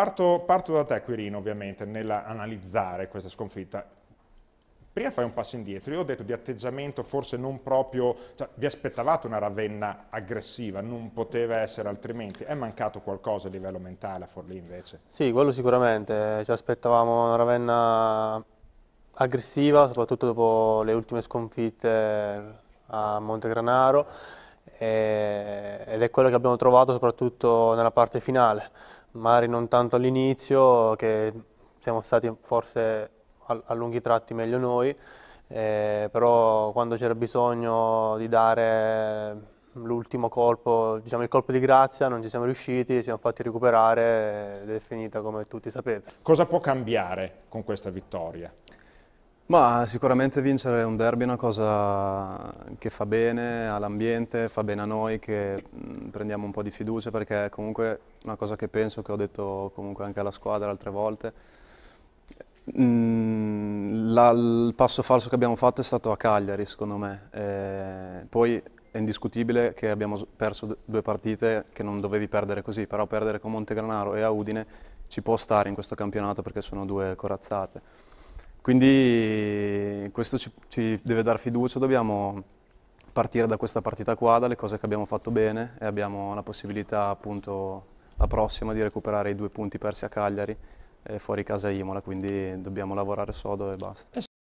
parto, parto da te Quirino ovviamente nell'analizzare questa sconfitta. Prima fai un passo indietro, io ho detto di atteggiamento forse non proprio, cioè, vi aspettavate una Ravenna aggressiva, non poteva essere altrimenti, è mancato qualcosa a livello mentale a Forlì invece? Sì, quello sicuramente, ci aspettavamo una Ravenna aggressiva, soprattutto dopo le ultime sconfitte a Montegranaro e, ed è quello che abbiamo trovato soprattutto nella parte finale magari non tanto all'inizio, che siamo stati forse a, a lunghi tratti meglio noi, eh, però quando c'era bisogno di dare l'ultimo colpo, diciamo il colpo di grazia, non ci siamo riusciti, ci siamo fatti recuperare ed è finita come tutti sapete. Cosa può cambiare con questa vittoria? Ma sicuramente vincere un derby è una cosa che fa bene all'ambiente, fa bene a noi che prendiamo un po' di fiducia perché comunque una cosa che penso, che ho detto comunque anche alla squadra altre volte, la, il passo falso che abbiamo fatto è stato a Cagliari secondo me, e poi è indiscutibile che abbiamo perso due partite che non dovevi perdere così, però perdere con Montegranaro e a Udine ci può stare in questo campionato perché sono due corazzate. Quindi questo ci, ci deve dare fiducia, dobbiamo partire da questa partita qua, dalle cose che abbiamo fatto bene e abbiamo la possibilità appunto la prossima di recuperare i due punti persi a Cagliari eh, fuori casa Imola, quindi dobbiamo lavorare sodo e basta. Eh